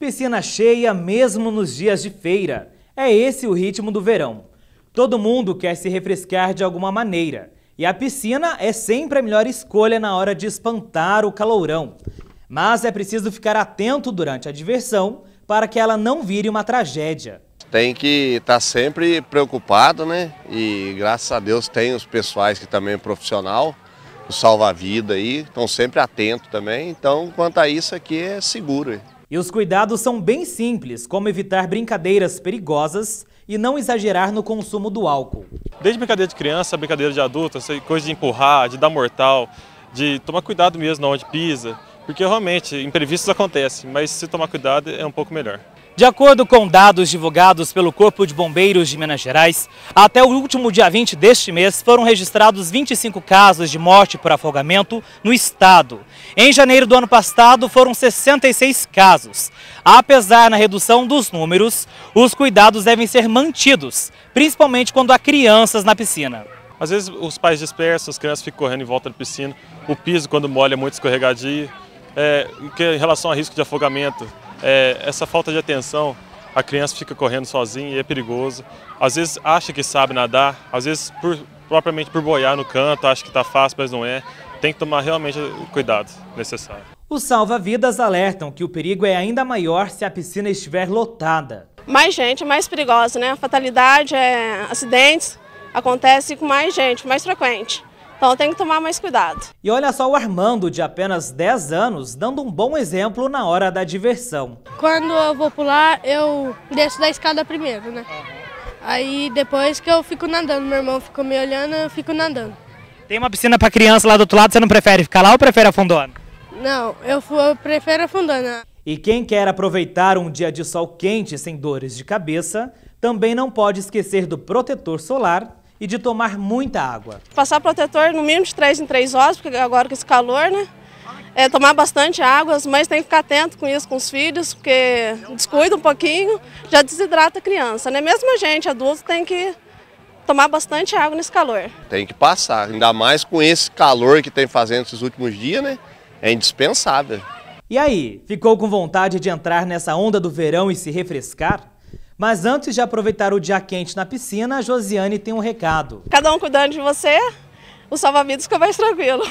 Piscina cheia mesmo nos dias de feira. É esse o ritmo do verão. Todo mundo quer se refrescar de alguma maneira. E a piscina é sempre a melhor escolha na hora de espantar o calorão. Mas é preciso ficar atento durante a diversão para que ela não vire uma tragédia tem que estar tá sempre preocupado, né? E graças a Deus tem os pessoais que também é profissional, o salva-vida aí, estão sempre atentos também. Então, quanto a isso aqui é seguro. E os cuidados são bem simples, como evitar brincadeiras perigosas e não exagerar no consumo do álcool. Desde brincadeira de criança, brincadeira de adulto, coisa de empurrar, de dar mortal, de tomar cuidado mesmo onde pisa, porque realmente imprevistos acontecem, mas se tomar cuidado é um pouco melhor. De acordo com dados divulgados pelo Corpo de Bombeiros de Minas Gerais, até o último dia 20 deste mês foram registrados 25 casos de morte por afogamento no estado. Em janeiro do ano passado foram 66 casos. Apesar da redução dos números, os cuidados devem ser mantidos, principalmente quando há crianças na piscina. Às vezes os pais dispersos, as crianças ficam correndo em volta da piscina, o piso quando molha é muito escorregadio, é, em relação a risco de afogamento, é, essa falta de atenção, a criança fica correndo sozinha e é perigoso. Às vezes acha que sabe nadar, às vezes por, propriamente por boiar no canto, acha que está fácil, mas não é. Tem que tomar realmente o cuidado necessário. Os salva-vidas alertam que o perigo é ainda maior se a piscina estiver lotada. Mais gente, mais perigosa, né? A fatalidade, é, acidentes, acontece com mais gente, mais frequente. Então tem que tomar mais cuidado. E olha só o Armando, de apenas 10 anos, dando um bom exemplo na hora da diversão. Quando eu vou pular, eu desço da escada primeiro, né? Aí depois que eu fico nadando, meu irmão ficou me olhando, eu fico nadando. Tem uma piscina para criança lá do outro lado, você não prefere ficar lá ou prefere afundando? Não, eu, eu prefiro afundando. E quem quer aproveitar um dia de sol quente sem dores de cabeça, também não pode esquecer do protetor solar e de tomar muita água. Passar protetor no mínimo de 3 em 3 horas, porque agora com esse calor, né? É, tomar bastante água, as mães têm que ficar atento com isso, com os filhos, porque descuida um pouquinho, já desidrata a criança, né? Mesmo a gente, adulto, tem que tomar bastante água nesse calor. Tem que passar, ainda mais com esse calor que tem fazendo esses últimos dias, né? É indispensável. E aí, ficou com vontade de entrar nessa onda do verão e se refrescar? Mas antes de aproveitar o dia quente na piscina, a Josiane tem um recado. Cada um cuidando de você, o salva-vidas fica mais tranquilo.